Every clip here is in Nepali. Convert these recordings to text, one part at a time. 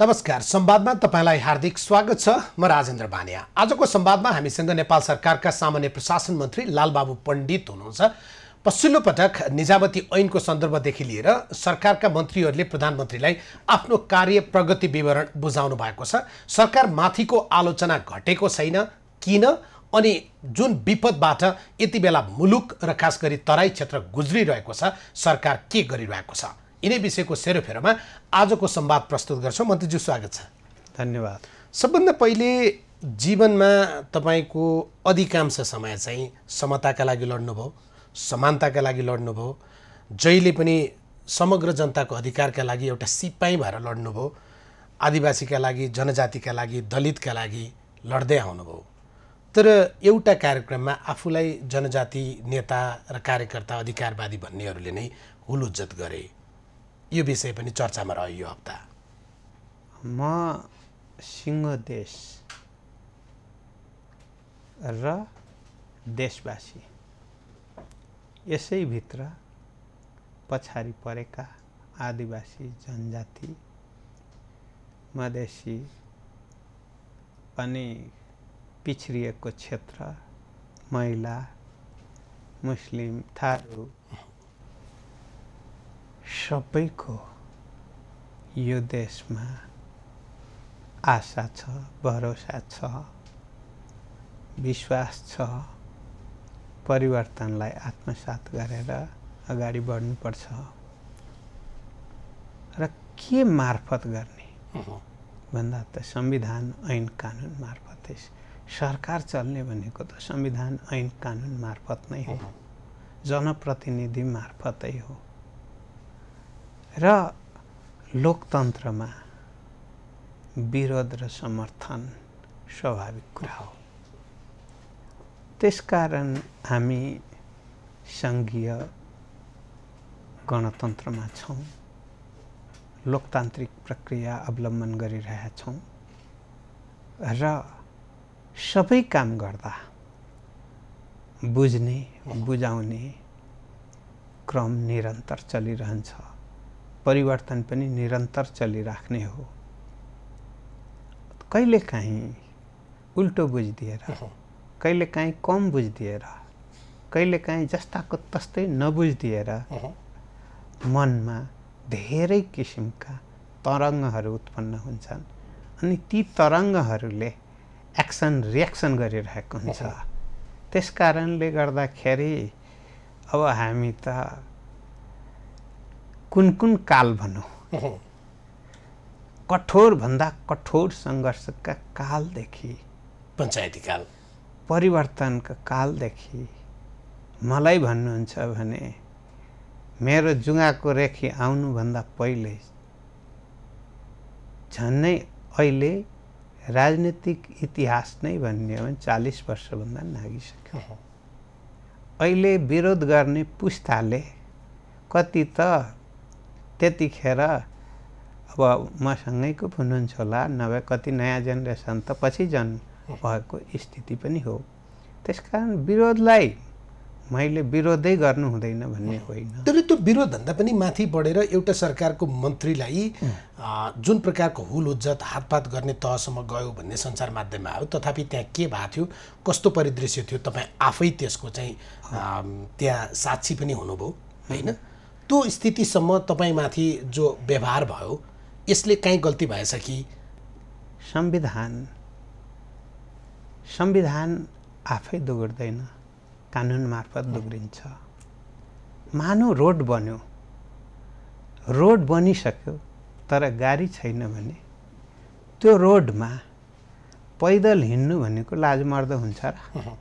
नमस्कार संवादमा तपाईँलाई हार्दिक स्वागत छ म राजेन्द्र बानिया आजको संवादमा हामीसँग नेपाल सरकारका सामान्य प्रशासन मन्त्री लालबाबु पण्डित हुनुहुन्छ पछिल्लो पटक निजामती ऐनको सन्दर्भदेखि लिएर सरकारका मन्त्रीहरूले प्रधानमन्त्रीलाई आफ्नो कार्य प्रगति विवरण बुझाउनु भएको छ सरकार माथिको आलोचना घटेको छैन किन अनि जुन विपदबाट यति बेला मुलुक र खास गरी तराई क्षेत्र गुज्रिरहेको छ सरकार के गरिरहेको छ यिनै विषयको सेरोफेरोमा आजको संवाद प्रस्तुत गर्छौँ मन्त्रीज्यू स्वागत छ धन्यवाद सबभन्दा पहिले जीवनमा तपाईँको अधिकांश समय चाहिँ समताका लागि लड्नुभयो समानताका लागि लड्नुभयो जहिले पनि समग्र जनताको अधिकारका लागि एउटा सिपाही भएर लड्नुभयो आदिवासीका लागि जनजातिका लागि दलितका लागि लड्दै आउनुभयो तर एउटा कार्यक्रममा आफूलाई जनजाति नेता र कार्यकर्ता अधिकारवादी भन्नेहरूले नै हुलुज्जत गरे यो विषय पनि चर्चामा रह्यो यो हप्ता म देश र देशवासी यसैभित्र पछाडि परेका आदिवासी जनजाति मधेसी अनि पिछडिएको क्षेत्र महिला मुस्लिम थारू सबैको यो देशमा आशा छ भरोसा छ विश्वास छ परिवर्तनलाई आत्मसात गरेर अगाडि बढ्नुपर्छ र के मार्फत गर्ने भन्दा त संविधान ऐन कानुन मार्फतै सरकार चल्ने भनेको त संविधान ऐन कानुन मार्फत नै हो जनप्रतिनिधि मार्फतै हो र लोकतन्त्रमा विरोध र समर्थन स्वाभाविक कुरा हो त्यसकारण हामी सङ्घीय गणतन्त्रमा छौँ लोकतान्त्रिक प्रक्रिया अवलम्बन गरिरहेका छौँ र सबै काम गर्दा बुझ्ने बुझाउने क्रम निरन्तर चलिरहन्छ परिवर्तन पनि निरन्तर चलिराख्ने हो कहिलेकाहीँ उल्टो बुझिदिएर कहिलेकाहीँ कम बुझिदिएर कहिलेकाहीँ जस्ताको तस्तै नबुझिदिएर मनमा धेरै किसिमका तरङ्गहरू उत्पन्न हुन्छन् अनि ती तरङ्गहरूले एक्सन रियाक्सन गरिरहेको हुन्छ त्यस कारणले गर्दाखेरि अब हामी त कुन कुन काल भनौँ कठोरभन्दा कठोर सङ्घर्षका कालदेखि पञ्चायती काल परिवर्तनका कालदेखि मलाई भन्नुहुन्छ भने मेरो जुगाको रेखी आउनुभन्दा पहिले झन्नै अहिले राजनीतिक इतिहास नै भन्ने हो भने चालिस वर्षभन्दा नागिसक्यो अहिले विरोध गर्ने पुस्ताले कति त त्यतिखेर अब मसँगै को हुनुहुन्छ होला नभए कति नयाँ जेनेरेसन त पछि जन्म भएको स्थिति पनि हो त्यसकारण विरोधलाई मैले विरोधै गर्नु हुँदैन भन्ने होइन तर त्यो विरोधभन्दा पनि माथि बढेर एउटा सरकारको मन्त्रीलाई जुन प्रकारको हुल उज्जत हातपात गर्ने तहसम्म गयो भन्ने सञ्चार माध्यममा आयो तथापि त्यहाँ के भएको थियो कस्तो परिदृश्य थियो तपाईँ आफै त्यसको चाहिँ त्यहाँ साक्षी पनि हुनुभयो होइन त्यो स्थितिसम्म तपाईँमाथि जो व्यवहार भयो यसले काहीँ गल्ती भएछ कि संविधान संविधान आफै दोगर्दैन कानुन मार्फत दोग्रिन्छ मानु रोड बन्यो रोड बनिसक्यो तर गाडी छैन भने त्यो रोडमा पैदल हिँड्नु भनेको लाजमर्दो हुन्छ र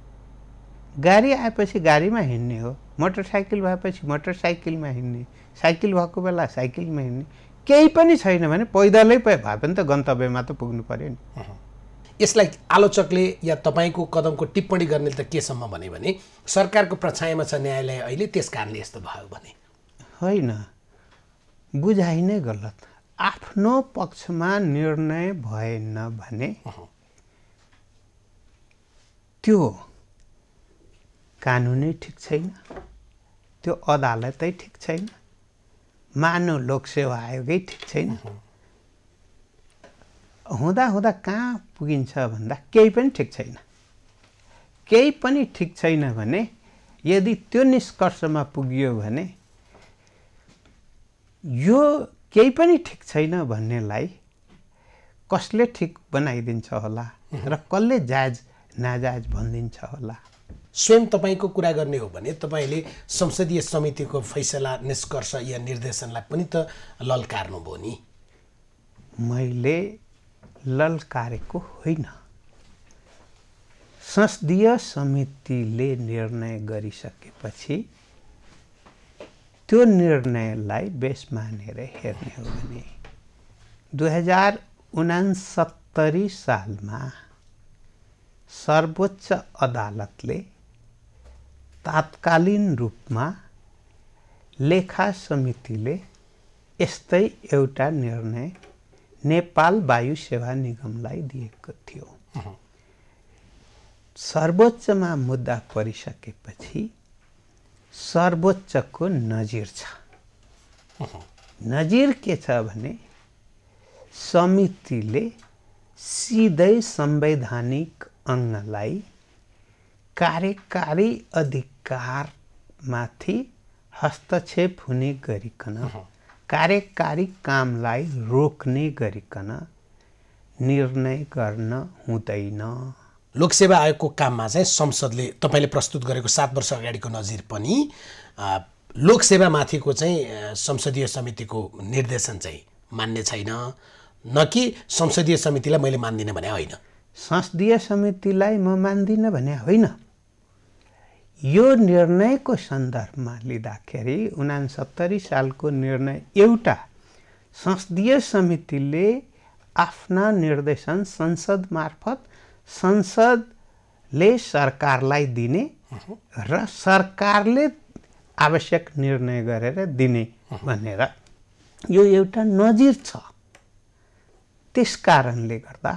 गाडी आएपछि गाडीमा हिँड्ने हो मोटरसाइकल भएपछि मोटरसाइकलमा हिँड्ने साइकल भएको बेला साइकलमा हिँड्ने केही पनि छैन भने पैदलै भए पनि त गन्तव्यमा त पुग्नु पऱ्यो नि यसलाई आलोचकले या तपाईँको कदमको टिप्पणी गर्ने त केसम्म भन्यो भने सरकारको प्रछायामा छ न्यायालय अहिले त्यस कारणले यस्तो भयो भने होइन बुझाइ नै गलत आफ्नो पक्षमा निर्णय भएन भने त्यो कानुनै ठिक छैन त्यो अदालतै ठिक छैन मानव लोकसेवा आयोगै ठिक छैन हुँदा हुँदा कहाँ पुगिन्छ भन्दा केही पनि ठिक छैन केही पनि ठिक छैन भने यदि त्यो निष्कर्षमा पुगियो भने यो केही पनि ठिक छैन भन्नेलाई कसले ठिक बनाइदिन्छ होला र कसले जायज नाजायज भनिदिन्छ होला स्वयं तपाईँको कुरा गर्ने हो भने तपाईँले संसदीय समितिको फैसला निष्कर्ष या निर्देशनलाई पनि त ललकार्नुभयो नि मैले ललकारेको होइन संसदीय समितिले निर्णय गरिसकेपछि त्यो निर्णयलाई बेस मानेर हेर्ने हो भने दुई हजार उनासत्तरी सालमा सर्वोच्च अदालतले तात्कालीन रूपमा लेखा समितिले यस्तै एउटा निर्णय नेपाल वायु सेवा निगमलाई दिएको थियो सर्वोच्चमा मुद्दा परिसकेपछि सर्वोच्चको नजिर छ नजिर के छ भने समितिले सिधै संवैधानिक अङ्गलाई कार्यकारी अधिक कारमाथि हस्तक्षेप हुने गरिकन कार्यकारी कामलाई रोक्ने गरिकन निर्णय गर्न हुँदैन लोकसेवा आयोगको काममा चाहिँ संसदले तपाईँले प्रस्तुत गरेको सात वर्ष अगाडिको नजिर पनि लोकसेवामाथिको चाहिँ संसदीय समितिको निर्देशन चाहिँ मान्ने छैन न कि संसदीय समितिलाई मैले मान्दिनँ भने होइन संसदीय समितिलाई म मान्दिनँ भने होइन यो निर्णयको सन्दर्भमा लिँदाखेरि उनासत्तरी सालको निर्णय एउटा संसदीय समितिले आफ्ना निर्देशन संसद मार्फत संसदले सरकारलाई दिने र सरकारले आवश्यक निर्णय गरेर दिने भनेर यो एउटा नजिर छ त्यस कारणले गर्दा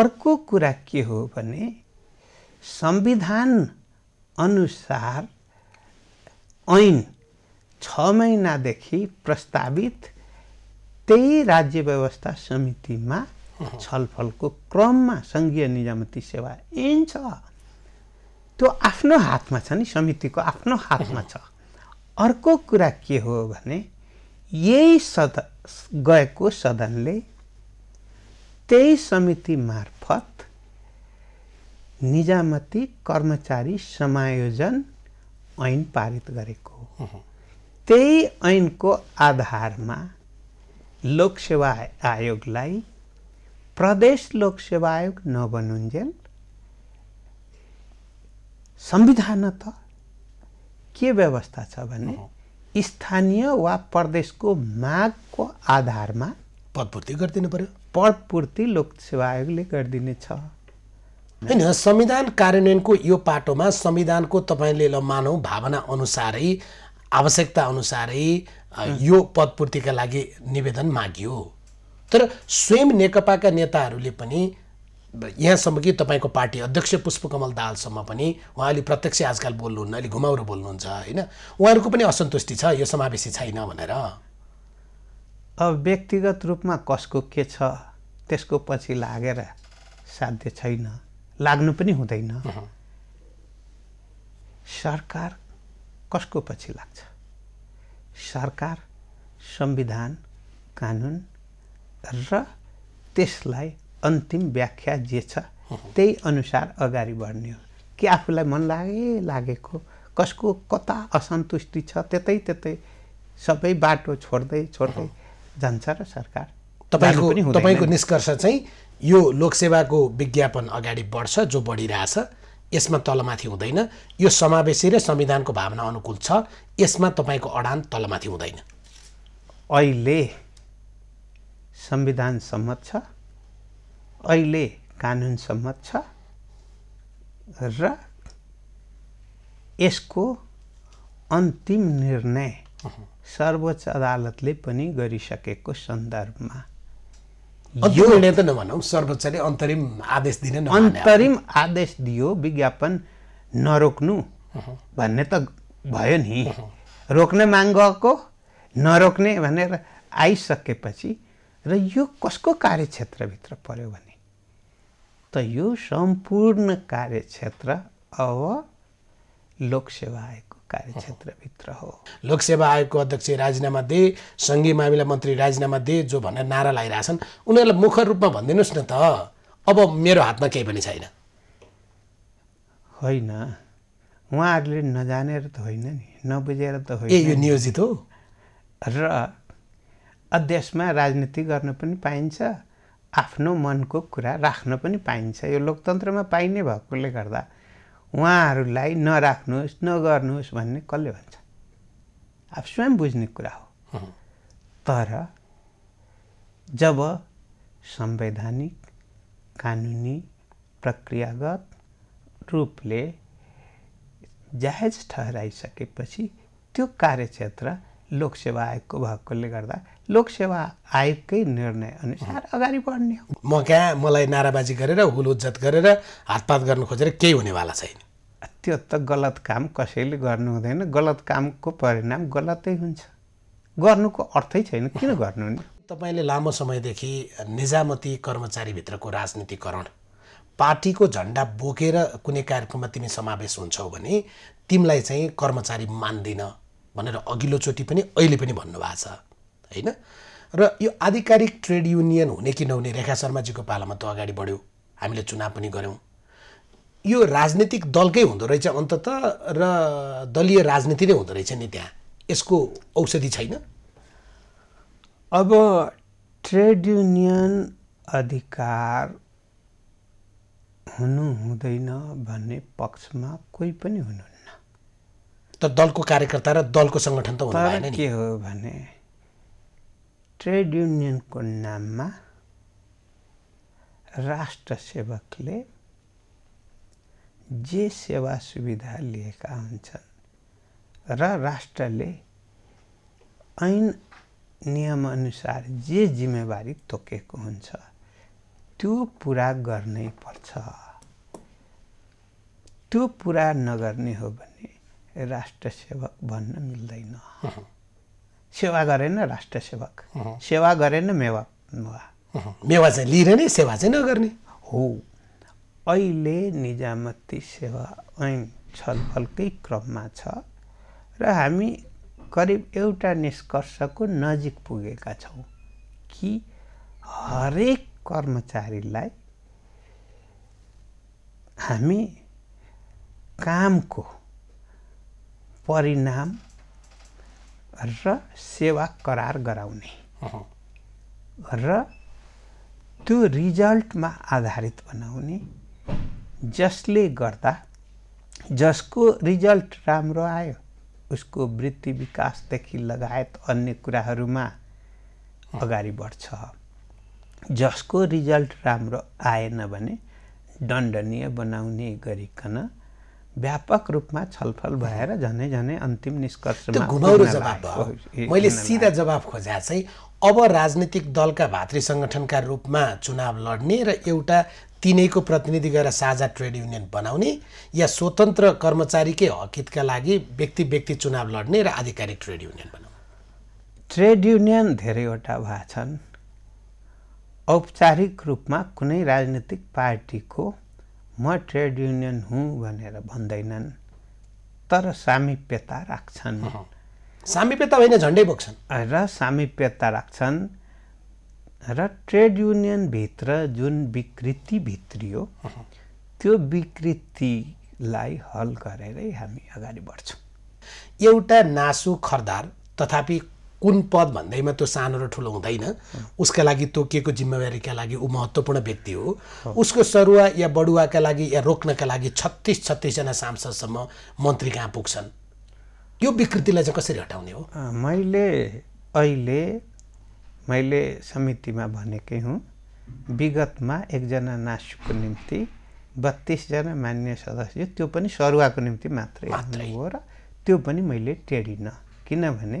अर्को कुरा के हो भने संविधान अनुसार ऐन छ महिनादेखि प्रस्तावित त्यही राज्य व्यवस्था समितिमा छलफलको क्रममा सङ्घीय निजामती सेवा ऐन छ त्यो आफ्नो हातमा छ नि समितिको आफ्नो हातमा छ अर्को कुरा के हो भने यही सद गएको सदनले त्यही समिति मार्फत निजामती कर्मचारी समायोजन ऐन पारित गरेको त्यही ऐनको आधारमा लोकसेवा आयोगलाई प्रदेश लोकसेवा आयोग नबनुन्जेल संविधान त के व्यवस्था छ भने स्थानीय वा प्रदेशको मागको आधारमा पदपूर्ति गरिदिनु पर्यो पदपूर्ति लोकसेवा आयोगले गरिदिनेछ होइन संविधान कार्यान्वयनको यो पाटोमा संविधानको तपाईँले ल मानौ भावना अनुसारै आवश्यकता अनुसारै यो पदपूर्तिका लागि निवेदन मागियो तर स्वयं नेकपाका नेताहरूले पनि यहाँसम्म कि तपाईँको पार्टी अध्यक्ष पुष्पकमल दालसम्म पनि उहाँ अलि प्रत्यक्ष आजकल बोल्नुहुन्न अलिक घुमाउरो बोल्नुहुन्छ होइन उहाँहरूको पनि असन्तुष्टि छ यो समावेशी छैन भनेर अब व्यक्तिगत रूपमा कसको के छ त्यसको पछि लागेर साध्य छैन लाग्नु पनि हुँदैन सरकार कसको पछि लाग्छ सरकार संविधान कानुन र त्यसलाई अन्तिम व्याख्या जे छ त्यही अनुसार अगाडि बढ्ने हो कि आफूलाई मन लागे लागेको कसको कता असन्तुष्टि छ त्यतै त्यतै सबै बाटो छोड्दै छोड्दै जान्छ र सरकार तपाईँको तपाईँको निष्कर्ष चाहिँ यो लोकसेवाको विज्ञापन अगाडि बढ्छ जो बढिरहेछ यसमा तलमाथि हुँदैन यो समावेशी र संविधानको भावना अनुकूल छ यसमा तपाईँको अडान तलमाथि हुँदैन अहिले संविधान सम्मत छ अहिले कानुन सम्मत छ र यसको अन्तिम निर्णय सर्वोच्च अदालतले पनि गरिसकेको सन्दर्भमा Mm. यो निर्णय त नभनौँ सर्वोच्चले अन्तरिम आदेश दिने अन्तरिम आदेश दियो विज्ञापन नरोक्नु भन्ने त भयो नि रोक्ने माग गएको नरोक्ने भनेर आइसकेपछि र यो कसको कार्यक्षेत्रभित्र पऱ्यो भने त यो सम्पूर्ण कार्यक्षेत्र अब लोकसेवा आयोग कार्यक्षेत्रभित्र हो लोकसेवा आयोगको अध्यक्ष राजीनामा दिए सङ्घीय मामिला मन्त्री राजीनामा दिए जो भनेर नारा लगाइरहेछन् उनीहरूलाई मुख रूपमा भनिदिनुहोस् न त अब मेरो हातमा केही पनि छैन होइन उहाँहरूले नजानेर त होइन नि नबुझेर त होइन ए यो नियोजित हो र अध्यक्षमा राजनीति गर्न पनि पाइन्छ आफ्नो मनको कुरा राख्न पनि पाइन्छ यो लोकतन्त्रमा पाइने भएकोले गर्दा उहाँहरूलाई नराख्नुहोस् नगर्नुहोस् भन्ने कसले भन्छ आफ स्वयं बुझ्ने कुरा हो तर जब संवैधानिक कानुनी प्रक्रियागत रूपले जायज ठहराइसकेपछि त्यो कार्यक्षेत्र लोकसेवा आयोगको भएकोले गर्दा लोकसेवा आयोगकै निर्णय अनुसार अगाडि बढ्ने हो म कहाँ मलाई नाराबाजी गरेर हुल उज्जत गरेर हातपात गर्न खोजेर केही हुनेवाला छैन त्यो त गलत काम कसैले गर्नु हुँदैन गलत कामको परिणाम गलतै हुन्छ गर्नुको अर्थै छैन किन गर्नु नि तपाईँले लामो समयदेखि निजामती कर्मचारीभित्रको राजनीतिकरण पार्टीको झन्डा बोकेर कुनै कार्यक्रममा तिमी समावेश हुन्छौ भने तिमीलाई चाहिँ कर्मचारी मान्दिन भनेर अघिल्लोचोटि पनि अहिले पनि भन्नुभएको छ होइन र यो आधिकारिक ट्रेड युनियन हुने कि नहुने रेखा शर्माजीको पालामा त अगाडि बढ्यो हामीले चुनाव पनि गऱ्यौँ यो राजनीतिक दलकै हुँदो रहेछ अन्तत र दलीय राजनीति नै हुँदो रहेछ नि त्यहाँ यसको औषधि छैन अब ट्रेड युनियन अधिकार हुनु हुँदैन भन्ने पक्षमा कोही पनि हुनुहुन्न त दलको कार्यकर्ता र दलको सङ्गठन त के हो भने ट्रेड युनियनको नाममा राष्ट्र सेवकले जे सेवा सुविधा लिएका हुन्छन् र राष्ट्रले ऐन नियमअनुसार जे जिम्मेवारी तोकेको हुन्छ त्यो पुरा गर्नै पर्छ त्यो पुरा नगर्ने हो भने राष्ट्र सेवक भन्न मिल्दैन सेवा गरेन राष्ट्र सेवक सेवा गरेन मेवा मेवा चाहिँ लिएर नै सेवा चाहिँ नगर्ने हो अहिले निजामती सेवा ऐन छलफलकै क्रममा छ र हामी करिब एउटा निष्कर्षको नजिक पुगेका छौँ कि हरेक कर्मचारीलाई हामी कामको परिणाम र सेवा करार गराउने र त्यो रिजल्टमा आधारित बनाउने जसले गर्दा जसको रिजल्ट राम्रो आयो उसको वृत्ति विकासदेखि लगायत अन्य कुराहरूमा अगाडि बढ्छ जसको रिजल्ट राम्रो आएन भने दण्डनीय बनाउने गरिकन व्यापक रूपमा छलफल भएर झनै झनै अन्तिम निष्कर्षमा घुमाउरो जवाब भयो मैले सिधा जवाब खोजा चाहिँ अब राजनीतिक दलका भातृ सङ्गठनका रूपमा चुनाव लड्ने र एउटा तिनैको प्रतिनिधि गरेर साझा ट्रेड युनियन बनाउने या स्वतन्त्र कर्मचारीकै हकितका लागि व्यक्ति व्यक्ति चुनाव लड्ने र आधिकारिक ट्रेड युनियन बनाउने ट्रेड युनियन धेरैवटा छन् औपचारिक रूपमा कुनै राजनीतिक पार्टीको म ट्रेड युनियन हुँ भनेर भन्दैनन् तर सामिप्यता राख्छन् सामिप्यता होइन झन्डै बोक्छन् र सामिप्यता राख्छन् र ट्रेड युनियनभित्र जुन विकृति भित्रियो त्यो विकृतिलाई हल गरेरै हामी अगाडि बढ्छौँ एउटा नासु खरदार तथापि कुन पद भन्दैमा त्यो सानो र ठुलो हुँदैन उसका लागि तोकिएको जिम्मेवारीका लागि ऊ महत्त्वपूर्ण व्यक्ति हो उसको सरुवा या बढुवाका लागि या रोक्नका लागि छत्तिस छत्तिसजना सांसदसम्म मन्त्री कहाँ पुग्छन् यो विकृतिलाई चाहिँ कसरी हटाउने हो मैले अहिले मैले समितिमा भनेकै हुँ विगतमा एकजना नासुको निम्ति बत्तिसजना मान्य सदस्य त्यो पनि सरुवाको निम्ति मात्रै हो र त्यो पनि मैले टेडिनँ किनभने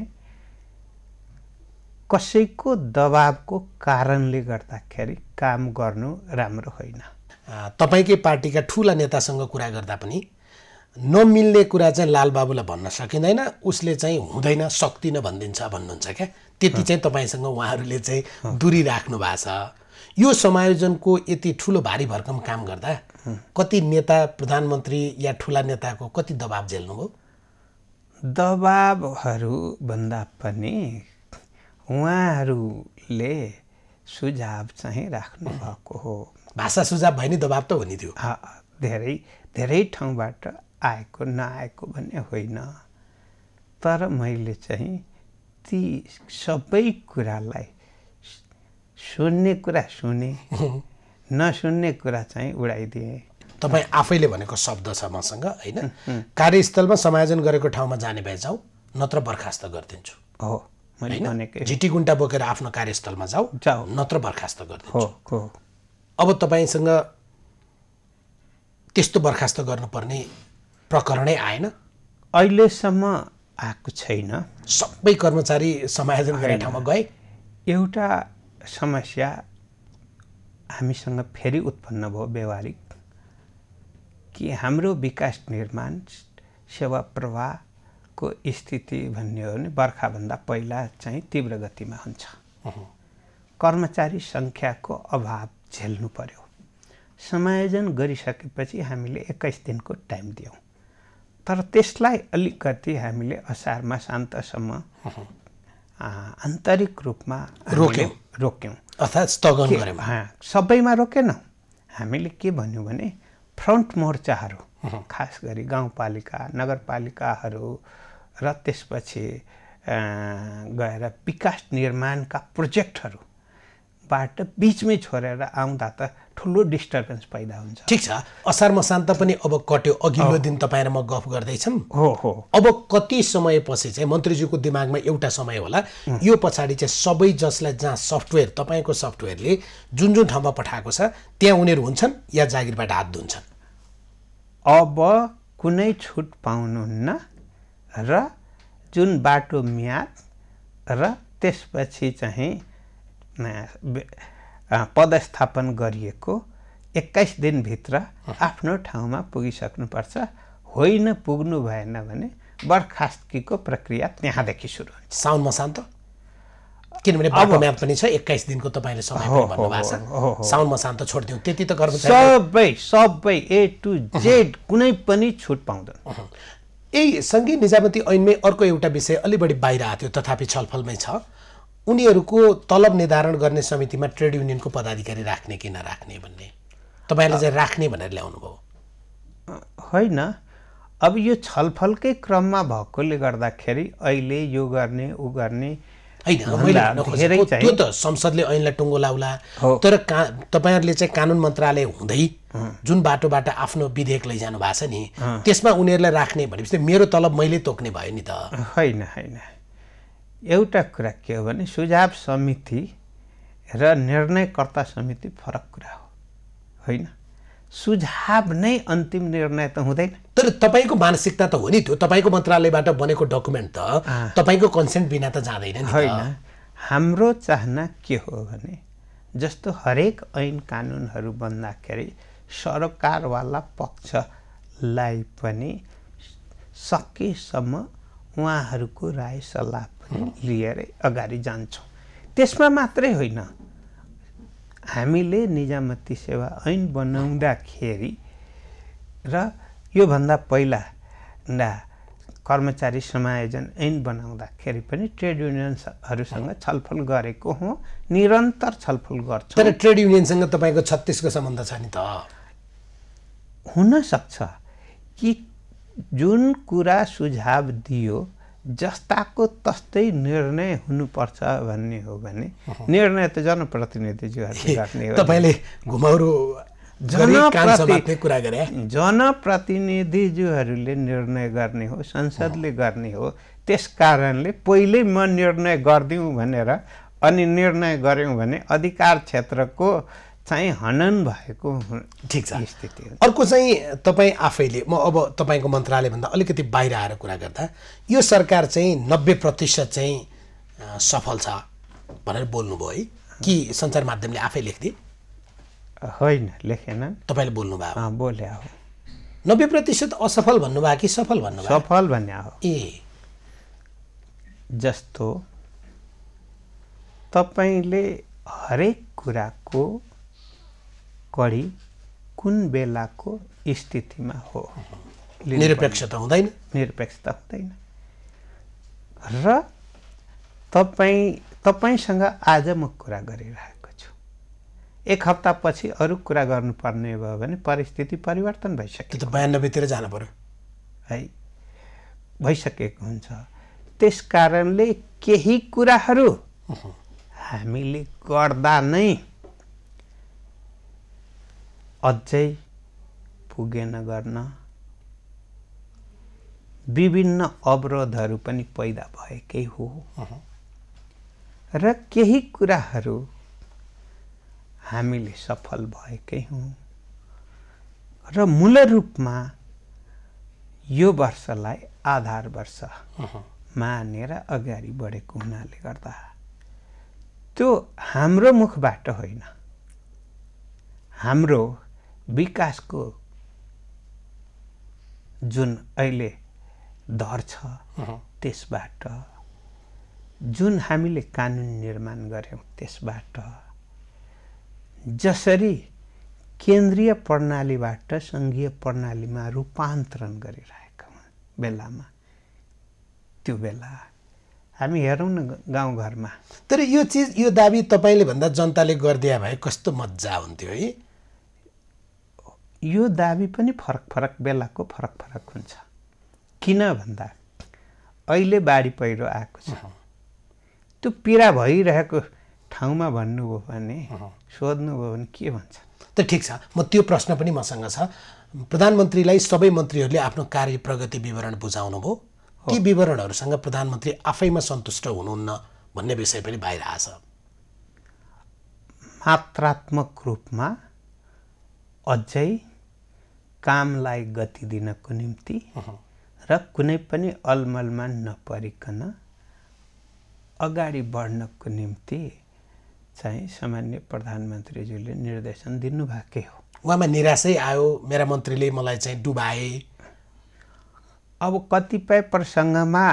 कसैको दबावको कारणले गर्दाखेरि काम गर्नु राम्रो होइन तपाईँकै पार्टीका ठुला नेतासँग कुरा गर्दा पनि नमिल्ने कुरा चाहिँ लालबाबुलाई भन्न सकिँदैन उसले चाहिँ हुँदैन सक्दिनँ भनिदिन्छ भन्नुहुन्छ क्या त्यति चाहिँ तपाईँसँग उहाँहरूले चाहिँ दुरी राख्नु भएको छ यो समायोजनको यति ठुलो भारी भरकम काम गर्दा कति नेता प्रधानमन्त्री या ठुला नेताको कति दबाब झेल्नुभयो दबाबहरू भन्दा पनि उहाँहरूले सुझाव चाहिँ राख्नुभएको हो भाषा सुझाव भयो नि दबाब त हो नि त्यो धेरै धेरै ठाउँबाट आएको नआएको भन्ने होइन तर मैले चाहिँ ती सबै कुरालाई सुन्ने कुरा सुने नसुन्ने कुरा चाहिँ उडाइदिएँ तपाईँ आफैले भनेको शब्द छ मसँग होइन कार्यस्थलमा समायोजन गरेको ठाउँमा जाने भए जाऊ नत्र बर्खास्त गरिदिन्छु हो झिटी गुन्टा बोकेर आफ्नो कार्यस्थलमा जाऊ जाऊ नत्र बर्खास्त हो अब तपाईँसँग त्यस्तो बर्खास्त गर्नुपर्ने प्रकरणै आएन अहिलेसम्म आएको छैन सबै कर्मचारी समायोजन गर्ने ठाउँमा गए एउटा समस्या हामीसँग फेरि उत्पन्न भयो व्यवहारिक कि हाम्रो विकास निर्माण सेवा प्रवाह को स्थिति भन्ने हो भने बर्खाभन्दा पहिला चाहिँ तीव्र गतिमा हुन्छ कर्मचारी सङ्ख्याको अभाव झेल्नु पर्यो समायोजन गरिसकेपछि हामीले एक्काइस दिनको टाइम दियौँ तर त्यसलाई अलिकति हामीले असारमा शान्तसम्म आन्तरिक रूपमा रोक्यौँ रोक्यौँ अर्थात् स्थगन गऱ्यौँ सबैमा रोकेनौँ हामीले के भन्यौँ भने फ्रन्ट मोर्चाहरू खास गरी गाउँपालिका नगरपालिकाहरू र त्यसपछि गएर विकास निर्माणका प्रोजेक्टहरूबाट बिचमै छोडेर आउँदा त ठुलो डिस्टर्बेन्स पैदा हुन्छ ठिक छ असार मसान्त पनि अब कट्यो अघिल्लो दिन तपाईँ र म गफ गर्दैछौँ हो हो अब कति समयपछि चाहिँ मन्त्रीज्यूको दिमागमा एउटा समय होला यो पछाडि चाहिँ सबै जसलाई जहाँ सफ्टवेयर तपाईँको सफ्टवेयरले जुन जुन ठाउँमा पठाएको छ त्यहाँ उनीहरू हुन्छन् या जागिरबाट हात धुन्छन् अब कुनै छुट पाउनुहुन्न र जुन बाटो म्याद र त्यसपछि चाहिँ पदस्थापन गरिएको एक्काइस दिनभित्र आफ्नो ठाउँमा पुगिसक्नुपर्छ होइन पुग्नु भएन भने बर्खास्तकीको प्रक्रिया त्यहाँदेखि सुरु हुन्छ साउनमा शान्त किनभने बाटो म्याप पनि छ एक्काइस दिनको तपाईँले समय साउनमा शान्त छोडिदिउँ त्यति त गर्नु सबै सबै ए टु जेड कुनै पनि छुट पाउँदैन यही सङ्घीय निजामती ऐनमै अर्को एउटा विषय अलि बढी बाहिर आएको थियो तथापि छलफलमै छ उनीहरूको तलब निर्धारण गर्ने समितिमा ट्रेड युनियनको पदाधिकारी राख्ने कि नराख्ने भन्ने तपाईँले चाहिँ राख्ने भनेर ल्याउनुभयो होइन अब यो छलफलकै क्रममा भएकोले गर्दाखेरि अहिले यो गर्ने ऊ गर्ने होइन त्यो त संसदले ऐनलाई टुङ्गो लाउला तर का तपाईँहरूले चाहिँ कानुन मन्त्रालय हुँदै जुन बाटोबाट आफ्नो विधेयक लैजानु भएको छ नि त्यसमा उनीहरूलाई राख्ने भनेपछि मेरो तलब मैले तोक्ने भयो नि त होइन होइन एउटा कुरा के हो भने सुझाव समिति र निर्णयकर्ता समिति फरक कुरा हो होइन सुझाव नै अन्तिम निर्णय त हुँदैन तर तपाईँको मानसिकता त हो नि त्यो तपाईँको मन्त्रालयबाट बनेको डकुमेन्ट त तपाईँको कन्सेन्ट बिना त जाँदैन होइन हाम्रो चाहना के हो भने जस्तो हरेक ऐन कानुनहरू बन्दाखेरि सरकारवाला पक्षलाई पनि सकेसम्म उहाँहरूको राय सल्लाह पनि लिएरै अगाडि जान्छौँ त्यसमा मात्रै होइन हामीले निजामती सेवा ऐन बनाउँदाखेरि र योभन्दा पहिला कर्मचारी समायोजन ऐन बनाउँदाखेरि पनि ट्रेड युनियनहरूसँग छलफल गरेको हो निरन्तर छलफल गर्छ तर ट्रेड युनियनसँग तपाईँको छत्तिसको सम्बन्ध छ नि त हुनसक्छ कि जुन कुरा सुझाव दियो जस्ताको तस्तै निर्णय हुनुपर्छ भन्ने हो भने निर्णय त जनप्रतिनिधिज्यूहरूले गर्ने हो तपाईँले घुमाउरो जनप्रतिनिधिज्यूहरूले निर्णय गर्ने हो संसदले गर्ने हो त्यस कारणले पहिल्यै म निर्णय गरिदिउँ भनेर अनि निर्णय गऱ्यौँ भने अधिकार क्षेत्रको चाहिँ हनन भएको ठिक छ स्थिति अर्को चाहिँ तपाईँ आफैले म अब तपाईँको मन्त्रालयभन्दा अलिकति बाहिर आएर कुरा गर्दा यो सरकार चाहिँ नब्बे प्रतिशत चाहिँ सफल छ भनेर बोल्नुभयो है कि सञ्चार माध्यमले आफै लेख्दिए होइन लेखेन तपाईँले बोल्नुभयो बोले हो नब्बे प्रतिशत असफल भन्नुभयो कि सफल भन्नुभयो सफल भन्ने हो ए जस्तो तपाईँले हरेक कुराको कडी कुन बेलाको स्थितिमा हो निरपेक्षता हुँदैन निरपेक्षता हुँदैन र तपाईँ तपाईँसँग आज म कुरा गरिरहेको छु एक हप्तापछि अरू कुरा गर्नुपर्ने भयो भने परिस्थिति परिवर्तन भइसक्यो त बयानब्बेतिर जानु पऱ्यो है भइसकेको हुन्छ त्यस कारणले केही कुराहरू हामीले गर्दा नै अझै पुगेन गर्न विभिन्न अवरोधहरू पनि पैदा भएकै हो र केही कुराहरू हामीले सफल भएकै हौँ र मूल रूपमा यो वर्षलाई आधार वर्ष मानेर अगाडि बढेको हुनाले गर्दा त्यो हाम्रो मुखबाट होइन हाम्रो विकासको जुन अहिले धर छ त्यसबाट जुन हामीले कानुन निर्माण गऱ्यौँ त्यसबाट जसरी केन्द्रीय प्रणालीबाट सङ्घीय प्रणालीमा रूपान्तरण गरिरहेका हुन् बेलामा त्यो बेला हामी हेरौँ न गाउँघरमा तर यो चिज यो दाबी तपाईँले भन्दा जनताले गरिदिया भए कस्तो मजा हुन्थ्यो है यो दाबी पनि फरक फरक बेलाको फरक फरक हुन्छ किन भन्दा अहिले बाढी पहिरो आएको छ त्यो पीडा भइरहेको ठाउँमा भन्नुभयो भने सोध्नुभयो भने के भन्छ त ठिक छ म त्यो प्रश्न पनि मसँग छ प्रधानमन्त्रीलाई सबै मन्त्रीहरूले आफ्नो कार्य प्रगति विवरण बुझाउनु भयो ती विवरणहरूसँग प्रधानमन्त्री आफैमा सन्तुष्ट हुनुहुन्न भन्ने विषय पनि बाहिर आएछ मात्रात्मक रूपमा अझै कामलाई गति दिनको निम्ति र कुनै पनि अलमलमा नपरिकन अगाडि बढ्नको निम्ति चाहिँ सामान्य प्रधानमन्त्रीज्यूले निर्देशन दिनुभएकै हो उहाँमा निराशै आयो मेरा मन्त्रीले मलाई चाहिँ डुबाए अब कतिपय प्रसङ्गमा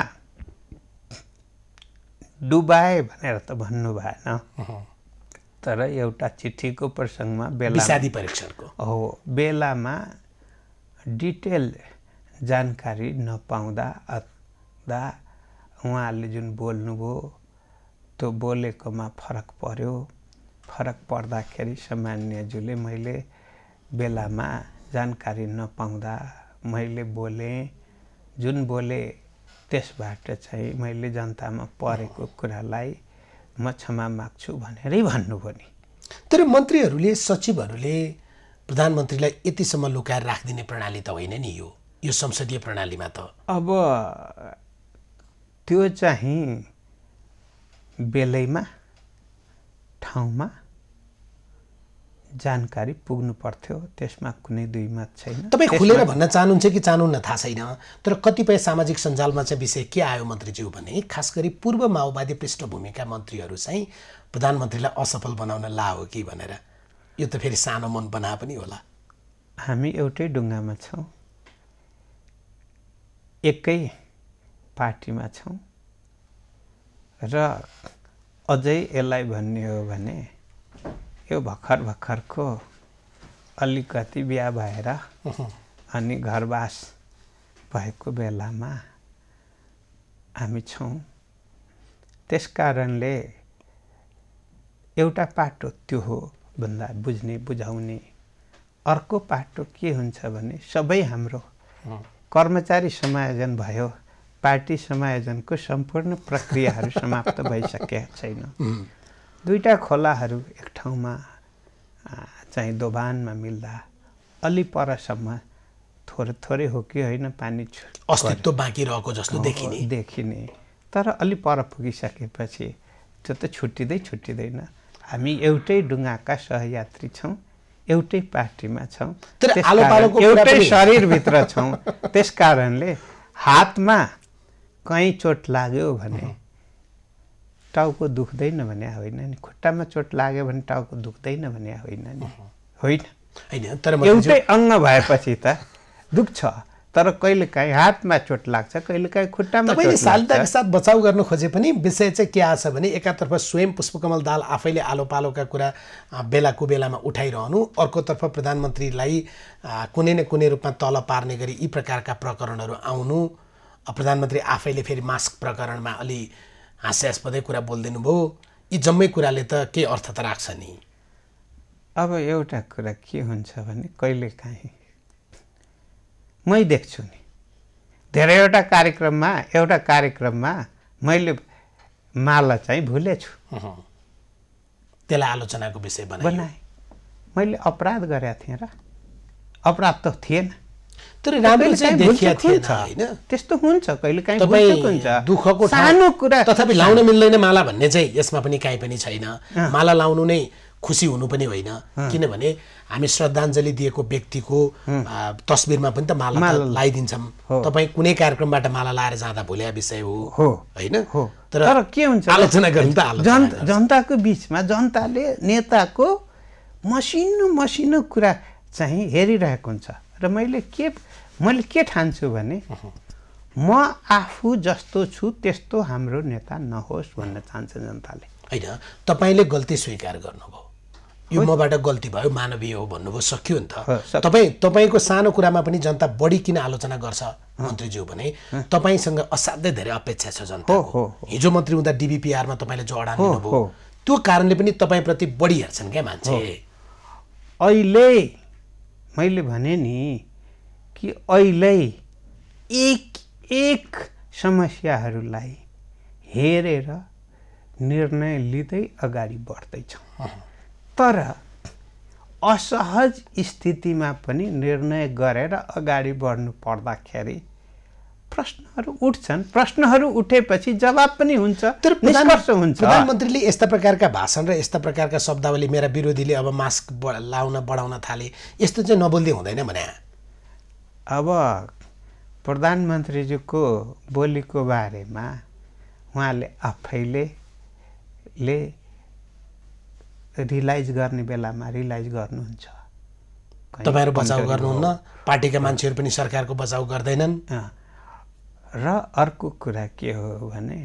डुबाए भनेर त भन्नु भएन तर एउटा चिठीको प्रसङ्गमा बेला परीक्षणको हो बेलामा डिटेल जानकारी नपाउँदा अथवा उहाँहरूले जुन बोल्नुभयो त्यो बोलेकोमा फरक पर्यो फरक पर्दाखेरि सामान्यज्यूले मैले बेलामा जानकारी नपाउँदा मैले बोले जुन बोले त्यसबाट चाहिँ मैले जनतामा परेको कुरालाई म क्षमा माग्छु भनेरै भन्नुभयो नि तर मन्त्रीहरूले सचिवहरूले प्रधानमन्त्रीलाई यतिसम्म लुकाएर राखिदिने प्रणाली त होइन नि यो यो संसदीय प्रणालीमा त अब त्यो चाहिँ बेलैमा ठाउँमा जानकारी पुग्नु पर्थ्यो त्यसमा कुनै दुई मत छैन तपाईँ खुलेर भन्न चाहनुहुन्छ कि चाहनुहुन्न थाहा छैन तर कतिपय सामाजिक सञ्जालमा चाहिँ विषय के आयो मन्त्रीज्यू भने खास गरी पूर्व माओवादी पृष्ठभूमिका मन्त्रीहरू चाहिँ प्रधानमन्त्रीलाई असफल बनाउन ला हो कि भनेर यो त फेरि सानो मन बना पनि होला हामी एउटै डुङ्गामा छौँ एकै पार्टीमा छौँ र अझै यसलाई भन्ने हो भने यो भर्खर भर्खरको अलिकति बिहा भएर अनि घरवास भएको बेलामा हामी छौँ त्यस कारणले एउटा पाटो त्यो हो भन्दा बुझ्ने बुझाउने अर्को पाटो के हुन्छ भने सबै हाम्रो कर्मचारी समायोजन भयो पार्टी समायोजनको सम्पूर्ण प्रक्रियाहरू समाप्त भइसकेका छैन दुईवटा खोलाहरू एक ठाउँमा चाहिँ दोभानमा मिल्दा अलि परसम्म थोरै थोरै हो कि होइन पानी अस्तित्व बाँकी रहेको जस्तो देखिने देखिने तर अलि पर पुगिसकेपछि त्यो त छुट्टिँदै छुट्टिँदैन हामी एउटै डुङ्गाका सहयात्री छौँ एउटै पार्टीमा छौँ एउटै शरीरभित्र छौँ त्यस कारणले हातमा कहीँ चोट लाग्यो भने टाउको दुख्दैन भने होइन नि खुट्टामा चोट लाग्यो भने टाउको दुख्दैन भने होइन नि होइन होइन तर एउटै अङ्ग भएपछि त दुख्छ तर कहिलेकाहीँ हातमा चोट लाग्छ कहिलेकाहीँ खुट्टामा तपाईँले शालिताको साथ बचाउ गर्नु खोजे पनि विषय चाहिँ के आछ भने एकातर्फ स्वयं पुष्पकमल दाल आफैले आलो पालोका कुरा बेलाको बेलामा उठाइरहनु अर्कोतर्फ प्रधानमन्त्रीलाई कुनै न कुनै रूपमा तल पार्ने गरी यी प्रकारका प्रकरणहरू आउनु प्रधानमन्त्री आफैले फेरि मास्क प्रकरणमा अलि हास्यास्पदै कुरा बोलिदिनु भयो यी जम्मै कुराले त केही अर्थ त राख्छ नि अब एउटा कुरा के हुन्छ भने कहिलेकाहीँ मै देख्छु नि धेरैवटा कार्यक्रममा एउटा कार्यक्रममा मैले माला चाहिँ भुलेछु त्यसलाई आलोचनाको विषय बनाएँ मैले अपराध गरेका थिएँ र अपराध त थिएन तर राम्रो चाहिँ देखिया थिएन हैन त्यस्तो हुन्छ कहिले काहीँ हुन्छ दुःखको सानो कुरा तथापि लाउन मिल्दैन माला भन्ने चाहिँ यसमा पनि काहीँ पनि छैन माला लाउनु नै खुसी हुनु पनि होइन किनभने हामी श्रद्धाञ्जली दिएको व्यक्तिको तस्बिरमा पनि त माला लगाइदिन्छौँ तपाईँ कुनै कार्यक्रमबाट माला लाएर जाँदा भोलि विषय हो होइन तर के हुन्छ आलोचना गर्नु त जनताको बिचमा जनताले नेताको मसिनो मसिनो कुरा चाहिँ हेरिरहेको हुन्छ र मैले के मैले के ठान्छु भने म आफू जस्तो छु त्यस्तो हाम्रो नेता नहोस् भन्न चाहन्छ जनताले होइन तपाईँले गल्ती स्वीकार गर्नुभयो यो मबाट गल्ती भयो मानवीय हो भन्नुभयो सकियो नि त तपाईँ तपाईँको सानो कुरामा पनि जनता बढी किन आलोचना गर्छ मन्त्रीज्यू भने तपाईँसँग असाध्यै धेरै अपेक्षा छ जनता हिजो मन्त्री हुँदा डिबिपिआरमा तपाईँले जो अडान त्यो कारणले पनि तपाईँप्रति बढी हेर्छन् क्या मान्छे अहिले मैले भने नि कि अहिले एक एक समस्याहरूलाई हेरेर निर्णय लिँदै अगाडि बढ्दैछौँ तर असहज स्थितिमा पनि निर्णय गरेर अगाडि बढ्नु पर्दाखेरि प्रश्नहरू उठ्छन् प्रश्नहरू उठेपछि जवाब पनि हुन्छ निष्कर्ष हुन्छ प्रधानमन्त्रीले यस्ता प्रकारका भाषण र यस्ता प्रकारका शब्दावली मेरा विरोधीले अब मास्क लाउन बढाउन थाले यस्तो चाहिँ नबोल्दै हुँदैन भने अब प्रधानमन्त्रीज्यूको बोलीको बारेमा उहाँले आफैले ले रिलाइज गर्ने बेलामा रिलाइज गर्नुहुन्छ तपाईँहरू बचाउ गर्नुहुन्न पार्टीका मान्छेहरू पनि सरकारको बचाउ गर्दैनन् र अर्को कुरा के हो भने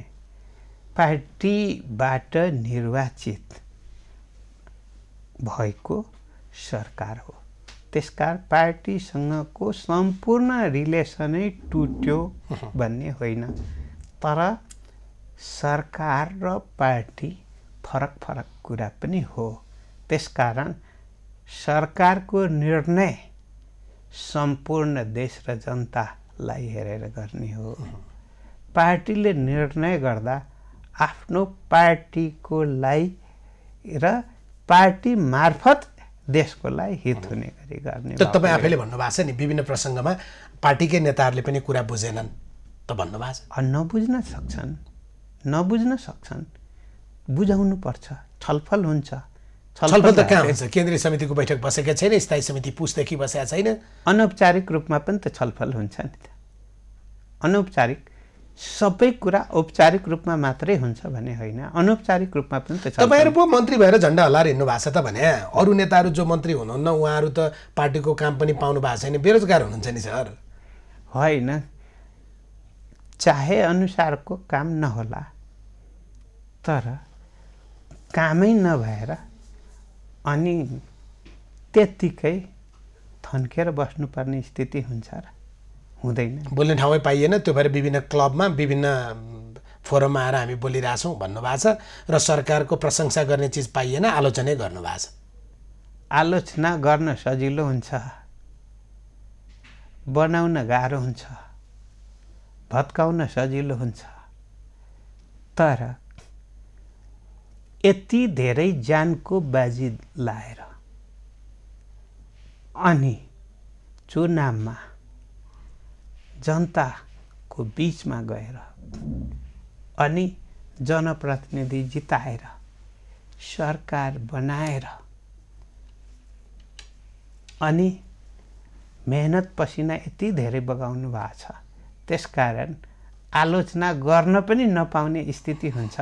पार्टीबाट निर्वाचित भएको सरकार हो त्यसकार पार्टीसँगको सम्पूर्ण रिलेसनै टुट्यो भन्ने होइन तर सरकार र पार्टी फरक फरक कुरा पनि हो त्यसकारण सरकारको निर्णय सम्पूर्ण देश र जनतालाई हेरेर गर्ने हो पार्टीले निर्णय गर्दा आफ्नो पार्टीको लागि र पार्टी मार्फत देशको लागि हित हुने गरी गर्ने तपाईँ आफैले भन्नुभएको छ नि विभिन्न प्रसङ्गमा पार्टीकै नेताहरूले पनि कुरा बुझेनन् त भन्नुभएको छ नबुझ्न सक्छन् नबुझ्न सक्छन् बुझाउनु पर्छ छलफल हुन्छ छलफल त कहाँ हुन्छ केन्द्रीय समितिको बैठक बसेका छैन स्थायी समिति पुसदेखि बसेका छैन अनौपचारिक रूपमा पनि त छलफल हुन्छ नि त अनौपचारिक सबै कुरा औपचारिक रूपमा मात्रै हुन्छ भने होइन अनौपचारिक रूपमा पनि त तपाईँहरू पो मन्त्री भएर झन्डा हल्लाएर हिँड्नु भएको छ त भने अरू नेताहरू जो मन्त्री हुनुहुन्न उहाँहरू त पार्टीको काम पनि पाउनु भएको छैन बेरोजगार हुनुहुन्छ नि सर होइन चाहे अनुसारको काम नहोला तर कामै नभएर अनि त्यत्तिकै थन्केर बस्नुपर्ने स्थिति हुन्छ र हुँदैन बोल्ने ठाउँै पाइएन त्यो भएर विभिन्न क्लबमा विभिन्न फोरममा आएर हामी बोलिरहेछौँ भन्नुभएको छ र सरकारको प्रशंसा गर्ने चिज पाइएन आलोचनै गर्नुभएको छ आलोचना गर्न सजिलो हुन्छ बनाउन गाह्रो हुन्छ भत्काउन सजिलो हुन्छ तर यति धेरै ज्यानको बाजी लाएर अनि चुनावमा जनताको बिचमा गएर अनि जनप्रतिनिधि जिताएर सरकार बनाएर अनि मेहनत पसिना यति धेरै बगाउनु भएको छ त्यसकारण आलोचना गर्न पनि नपाउने स्थिति हुन्छ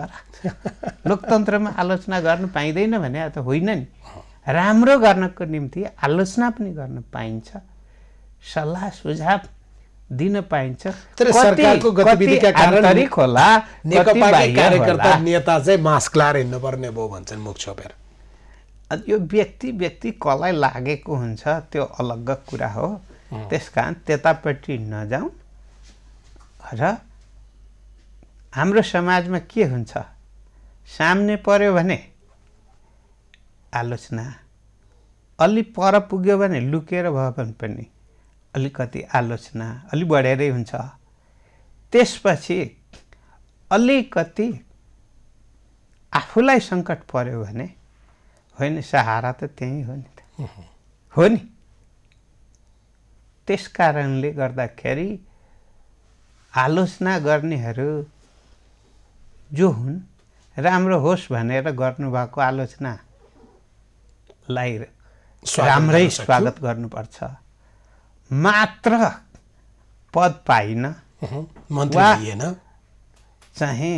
लोकतन्त्रमा आलोचना गर्न पाइँदैन भने त होइन नि राम्रो गर्नको निम्ति आलोचना पनि गर्न पाइन्छ सल्लाह सुझाव दिन पाइन्छ तर सरकारको गतिविधिका कारण होला कार्यकर्ता नेता चाहिँ मास्क लाएर हिँड्नुपर्ने भयो भन्छन् मुख छोपेर यो व्यक्ति व्यक्ति कसलाई लागेको हुन्छ त्यो अलग्ग कुरा हो त्यस कारण त्यतापट्टि नजाउँ र हाम्रो समाजमा के हुन्छ सामने पर्यो भने आलोचना अलि पर पुग्यो भने लुकेर भयो भने पनि अलिकति आलोचना अलि बढेरै हुन्छ त्यसपछि अलिकति आफूलाई सङ्कट पर्यो भने होइन सहारा त त्यहीँ हो नि त हो नि त्यस कारणले गर्दाखेरि आलोचना गर्नेहरू जो हुन् राम्रो होस् भनेर गर्नुभएको आलोचनालाई राम्रै स्वागत गर्नुपर्छ मात्र पद पाइन चाहिँ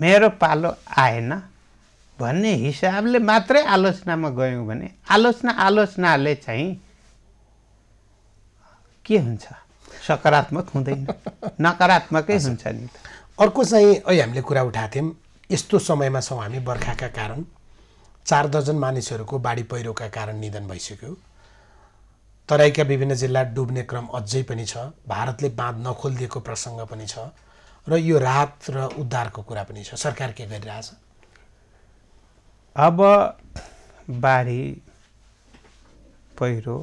मेरो पालो आएन भन्ने हिसाबले मात्रै आलोचनामा गयौँ भने आलोचना आलोचनाले चाहिँ के हुन्छ सकारात्मक हुँदैन नकारात्मकै हुन्छ नि त अर्को चाहिँ अहिले हामीले कुरा उठाएको थियौँ यस्तो समयमा छौँ हामी बर्खाका कारण चार दर्जन मानिसहरूको बाढी पहिरोका कारण निधन भइसक्यो तराईका विभिन्न जिल्ला डुब्ने क्रम अझै पनि छ भारतले बाँध नखोलिदिएको प्रसङ्ग पनि छ र यो राहत र उद्धारको कुरा पनि छ सरकार के गरिरहेछ अब बाढी पहिरो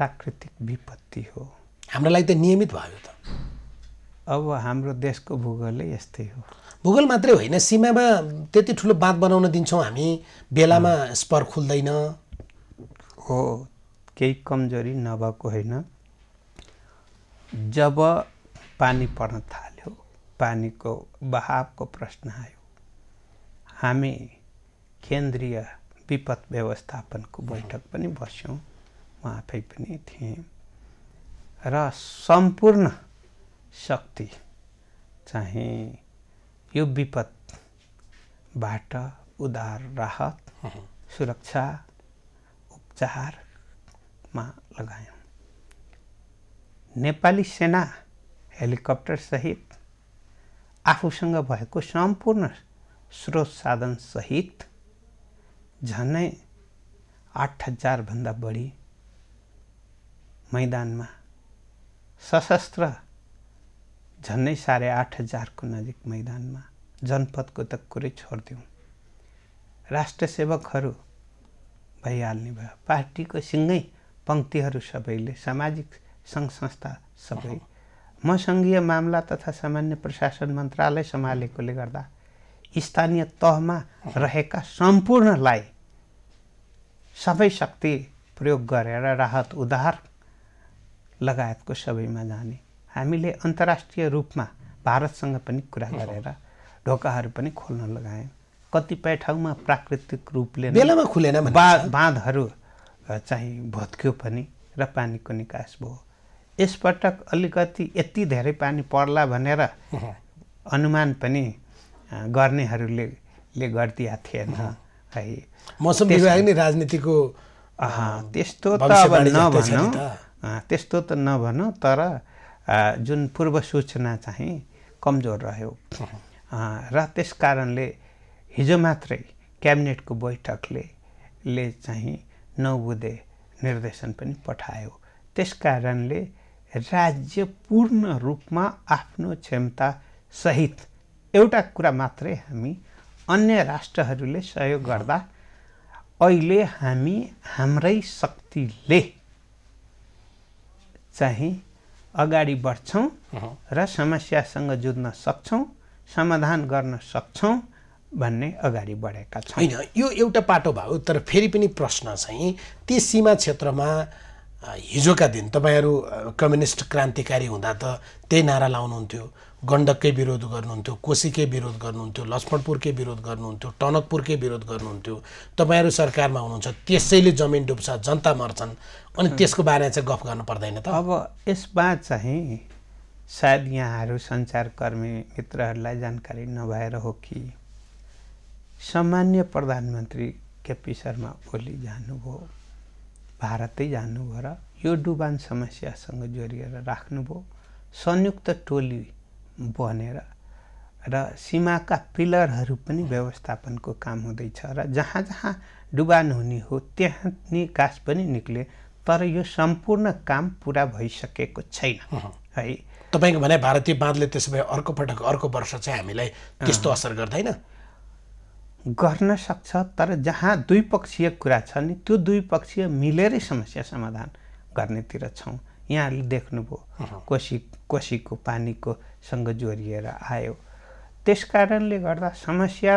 प्राकृतिक विपत्ति हो हाम्रो लागि त नियमित भयो त अब हाम्रो देशको भूगोलै यस्तै हो भूगोल मात्रै होइन सीमामा त्यति ठुलो बाँध बनाउन दिन्छौँ हामी बेलामा स्पर खुल्दैन हो केही कमजोरी नभएको होइन जब पानी पर्न थाल्यो पानीको बहावको प्रश्न आयो हामी केन्द्रीय विपद व्यवस्थापनको बैठक पनि बस्यौँ म आफै पनि थिएँ र सम्पूर्ण शक्ति चाहिँ यो विपदबाट उदार राहत सुरक्षा उपचारमा लगायौँ नेपाली सेना हेलिकप्टरसहित आफूसँग भएको सम्पूर्ण स्रोत साधनसहित झन्नै आठ हजारभन्दा बढी मैदानमा सशस्त्र झन्नै साढे आठ हजारको नजिक मैदानमा जनपदको त कुरै छोडिदिउँ राष्ट्र सेवकहरू भइहाल्ने भयो पार्टीको सिँगै पङ्क्तिहरू सबैले सामाजिक सङ्घ संस्था सबै म सङ्घीय मामला तथा सामान्य प्रशासन मन्त्रालय सम्हालेकोले गर्दा स्थानीय तहमा रहेका सम्पूर्णलाई सबै शक्ति प्रयोग गरेर राहत उद्धार लगायतको सबैमा जाने हामीले अन्तर्राष्ट्रिय रूपमा भारतसँग पनि कुरा गरेर ढोकाहरू पनि खोल्न लगायौँ कतिपय ठाउँमा प्राकृतिक रूपले बेलामा खुलेन बा बाँधहरू चाहिँ भत्क्यो पनि र पानीको निकास भयो यसपटक अलिकति यति धेरै पानी पर्ला भनेर अनुमान पनि गर्नेहरूले ले गरिदिया थिएन है मौसम विभाग नै राजनीतिको त्यस्तो त अब नभनौँ त्यस्तो त नभनौँ तर जुन पूर्व सूचना चाहिँ कमजोर रह्यो र त्यस कारणले हिजो मात्रै क्याबिनेटको बैठकले ले चाहिँ नबुझे निर्देशन पनि पठायो त्यस कारणले राज्य पूर्ण रूपमा आफ्नो क्षमता सहित एउटा कुरा मात्रै हामी अन्य राष्ट्रहरूले सहयोग गर्दा अहिले हामी हाम्रै शक्तिले चाहिँ अगाडि बढ्छौँ र समस्यासँग जुझ्न सक्छौँ समाधान गर्न सक्छौँ भन्ने अगाडि बढेका छौँ होइन यो एउटा पाटो भयो तर फेरि पनि प्रश्न चाहिँ ती सीमा क्षेत्रमा हिजोका दिन तपाईँहरू कम्युनिस्ट क्रान्तिकारी हुँदा त त्यही नारा लाउनुहुन्थ्यो गण्डककै विरोध गर्नुहुन्थ्यो कोसीकै विरोध गर्नुहुन्थ्यो लक्ष्मणपुरकै विरोध गर्नुहुन्थ्यो टनकपुरकै विरोध गर्नुहुन्थ्यो तपाईँहरू सरकारमा हुनुहुन्छ त्यसैले जमिन डुब्छ जनता मर्छन् अनि त्यसको बारेमा चाहिँ गफ गर्नु पर्दैन त अब यसमा चाहिँ सायद यहाँहरू सञ्चारकर्मी मित्रहरूलाई जानकारी नभएर हो कि सामान्य प्रधानमन्त्री केपी शर्मा ओली जानुभयो भारतै जानुभयो र यो डुबान समस्यासँग जोडिएर राख्नुभयो संयुक्त टोली बनेर र सीमाका पिलरहरू पनि व्यवस्थापनको काम हुँदैछ र जहाँ जहाँ डुबान हुने हो त्यहाँ नि घाँस पनि निक्ले तर यो सम्पूर्ण काम पुरा भइसकेको छैन है तपाईँको भने भारतीय बाँधले त्यसो भए अर्को पटक अर्को वर्ष चाहिँ हामीलाई त्यस्तो असर गर्दैन गर्न सक्छ तर जहाँ द्विपक्षीय कुरा छ नि त्यो द्विपक्षीय मिलेरै समस्या समाधान गर्नेतिर छौँ यहाँले देख्नुभयो कोसी कोसीको पानीको सँग जोडिएर आयो त्यस कारणले गर्दा समस्या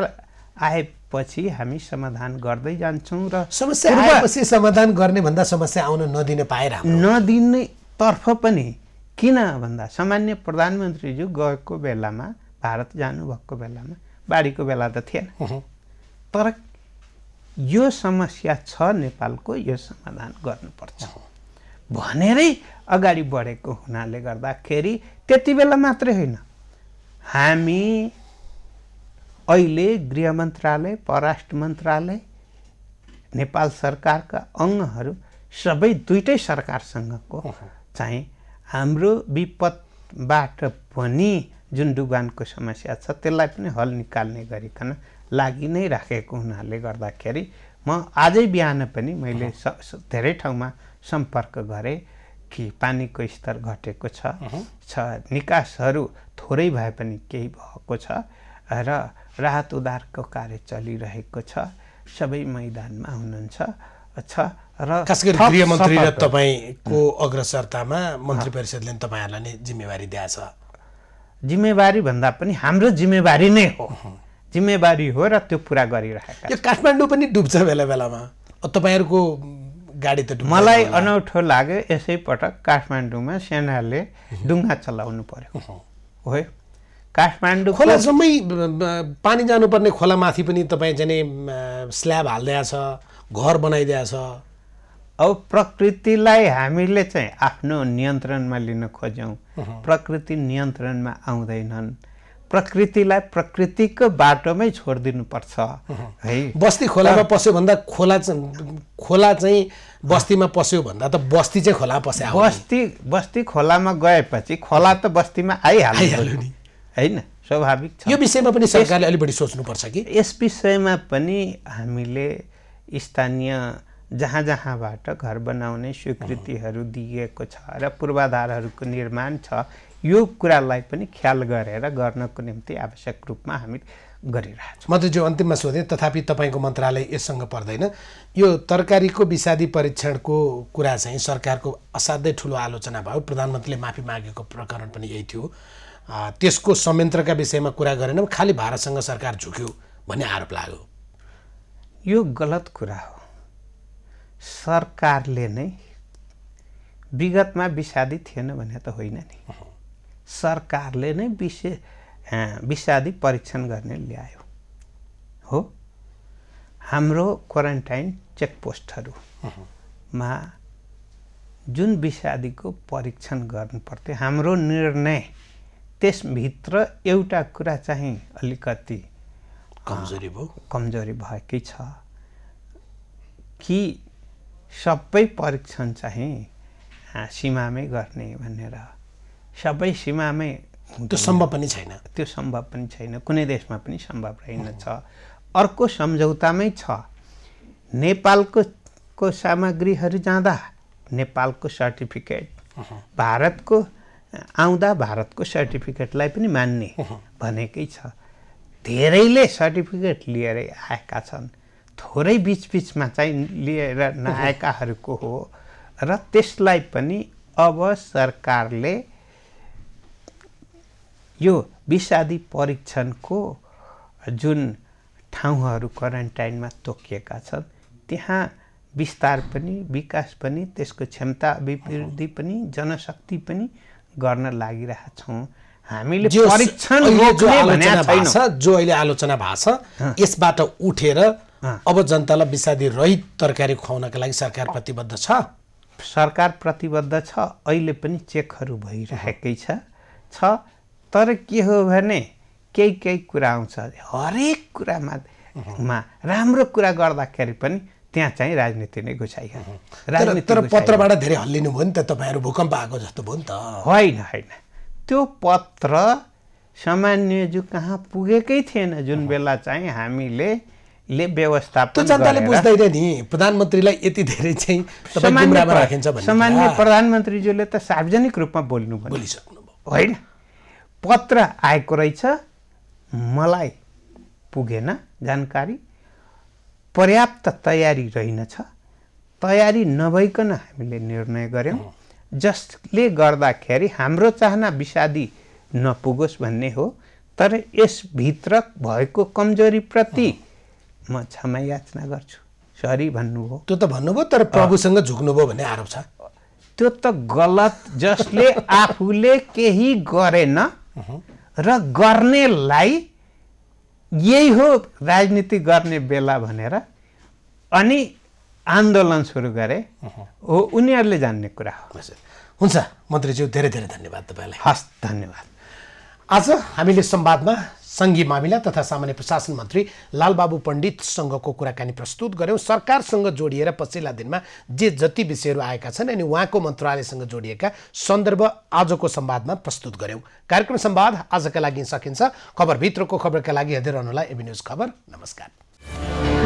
आएपछि हामी समाधान गर्दै जान्छौँ र समस्या आएपछि समाधान गर्ने भन्दा समस्या आउन नदिन पाएर नदिने तर्फ पनि किन भन्दा सामान्य प्रधानमन्त्रीज्यू गएको बेलामा भारत जानुभएको बेलामा बाढीको बेला त थिएन तर यो समस्या छ नेपालको यो समाधान गर्नुपर्छ भनेरै अगाडि बढेको हुनाले गर्दाखेरि त्यति बेला मात्रै होइन हामी अहिले गृह मन्त्रालय पराष्ट्र मन्त्रालय नेपाल सरकारका अङ्गहरू सबै दुइटै सरकारसँगको चाहिँ हाम्रो विपदबाट पनि जुन डुबानको समस्या छ त्यसलाई पनि हल निकाल्ने गरिकन लागि नै राखेको हुनाले गर्दाखेरि म आजै बिहान पनि मैले धेरै ठाउँमा सम्पर्क गरेँ कि पानीको स्तर घटेको छ निकासहरू थोरै भए पनि केही भएको छ र राहत उद्धारको कार्य चलिरहेको छ सबै मैदानमा हुनुहुन्छ छ र खास गरी गृहमन्त्री र तपाईँको अग्रसरतामा मन्त्री परिषदले तपाईँहरूलाई नै जिम्मेवारी दिएछ जिम्मेवारी भन्दा पनि हाम्रो जिम्मेवारी नै हो जिम्मेवारी हो र त्यो पुरा गरिरहेको यो काठमाडौँ पनि डुब्छ बेला बेलामा तपाईँहरूको गाडी त मलाई अनौठो लाग्यो यसै पटक काठमाडौँमा सेनाले डुङ्गा चलाउनु पर्यो हो काठमाडौँ खोलासम्मै पानी जानुपर्ने खोलामाथि पनि तपाईँ जाने स्ल्याब हालिदिएछ घर बनाइदिएछ अब प्रकृतिलाई हामीले चाहिँ आफ्नो नियन्त्रणमा लिन खोज्यौँ प्रकृति नियन्त्रणमा आउँदैनन् प्रकृतिलाई प्रकृतिको बाटोमै छोडिदिनुपर्छ है बस्ती खोलामा पस्यो भन्दा खोला खोला चाहिँ बस्तीमा पस्यो भन्दा त बस्ती चाहिँ खोला पस्यो बस्ती बस्ती खोलामा गएपछि खोला त बस्तीमा आइहाल्यो नि होइन स्वाभाविक छ यो विषयमा पनि सरकारले अलि बढी सोच्नुपर्छ कि यस विषयमा पनि हामीले स्थानीय जहाँ जहाँबाट घर बनाउने स्वीकृतिहरू दिएको छ र पूर्वाधारहरूको निर्माण छ यो कुरालाई पनि ख्याल गरेर गर्नको निम्ति आवश्यक रूपमा हामी गरिरहेछौँ म त जो अन्तिममा सोधेँ तथापि तपाईँको मन्त्रालय यससँग पर्दैन यो तरकारीको विषादी परीक्षणको कुरा चाहिँ सरकारको असाध्यै ठुलो आलोचना भयो प्रधानमन्त्रीले माफी मागेको प्रकरण पनि यही थियो त्यसको संयन्त्रका विषयमा कुरा गरेन खालि भारतसँग सरकार झुक्यो भन्ने आरोप लाग्यो यो गलत कुरा हो सरकारले नै विगतमा विषादी थिएन भने त होइन नि सरकारले नै विशेष विषादी परीक्षण गर्ने ल्यायो हो हाम्रो क्वारेन्टाइन चेकपोस्टहरूमा जुन विषादीको परीक्षण गर्नुपर्थ्यो हाम्रो निर्णय त्यसभित्र एउटा कुरा चाहिँ अलिकति कमजोरी भयो कमजोरी भएकै छ कि सबै परीक्षण चाहिँ सीमामै गर्ने भनेर सबै सीमामै त्यो सम्भव पनि छैन त्यो सम्भव पनि छैन कुनै देशमा पनि सम्भव रहेन छ अर्को सम्झौतामै छ नेपालको को सामग्रीहरू जाँदा नेपालको सर्टिफिकेट भारतको आउँदा भारतको सर्टिफिकेटलाई पनि मान्ने भनेकै छ धेरैले सर्टिफिकेट लिएरै आएका छन् थोरै बिचबिचमा चाहिँ लिएर नआएकाहरूको हो र त्यसलाई पनि अब सरकारले यो विषादी परीक्षणको जुन ठाउँहरू क्वारेन्टाइनमा तोकिएका छन् त्यहाँ विस्तार पनि विकास पनि त्यसको क्षमता अभिवृद्धि पनि जनशक्ति पनि गर्न लागिरहेका छौँ हामीले परीक्षण जो अहिले आलोचना भएको छ यसबाट उठेर अब जनतालाई विषादी रहित तरकारी खुवाउनका लागि सरकार प्रतिबद्ध छ सरकार प्रतिबद्ध छ अहिले पनि चेकहरू भइरहेकै छ छ तर के हो भने केही केही कुरा आउँछ हरेक कुरामा राम्रो कुरा गर्दाखेरि पनि त्यहाँ चाहिँ राजनीति नै घुसाइयो राजनीति तर पत्रबाट धेरै हल्लिनु भयो नि त तपाईँहरू भूकम्प आएको जस्तो भयो नि त होइन होइन त्यो पत्र सामान्यज्यू कहाँ पुगेकै थिएन जुन बेला चाहिँ हामीले ले व्यवस्थापन जनताले बुझ्दैन नि प्रधानमन्त्रीलाई यति धेरै चाहिँ राखिन्छ सामान्य प्रधानमन्त्रीज्यूले त सार्वजनिक रूपमा बोल्नु भयो होइन पत्र आएको रहेछ मलाई पुगेन जानकारी पर्याप्त तयारी रहेनछ तयारी नभइकन हामीले निर्णय गऱ्यौँ जसले गर्दाखेरि हाम्रो चाहना विषादी नपुगोस् भन्ने हो तर यसभित्र भएको कमजोरीप्रति म क्षमा याचना गर्छु सरी भन्नुभयो त्यो त भन्नुभयो तर प्रभुसँग झुक्नुभयो भन्ने आरोप छ त्यो त गलत जसले आफूले केही गरेन र गर्नेलाई यही हो राजनीति गर्ने बेला भनेर अनि आन्दोलन सुरु गरे हो उनीहरूले जान्ने कुरा हो हुन्छ मन्त्रीज्यू धेरै धेरै धन्यवाद तपाईँलाई हस् धन्यवाद आज हामीले संवादमा सङ्घीय मामिला तथा सामान्य प्रशासन मन्त्री लालबाबु पण्डितसँगको कुराकानी प्रस्तुत गऱ्यौँ सरकारसँग जोडिएर पछिल्ला दिनमा जे जति विषयहरू आएका छन् अनि उहाँको मन्त्रालयसँग जोडिएका सन्दर्भ आजको सम्वादमा प्रस्तुत गऱ्यौँ कार्यक्रम सम्वाद आजका लागि सकिन्छ खबरभित्रको खबरका लागि हेर्दै रहनुहोला एबी न्युज खबर नमस्कार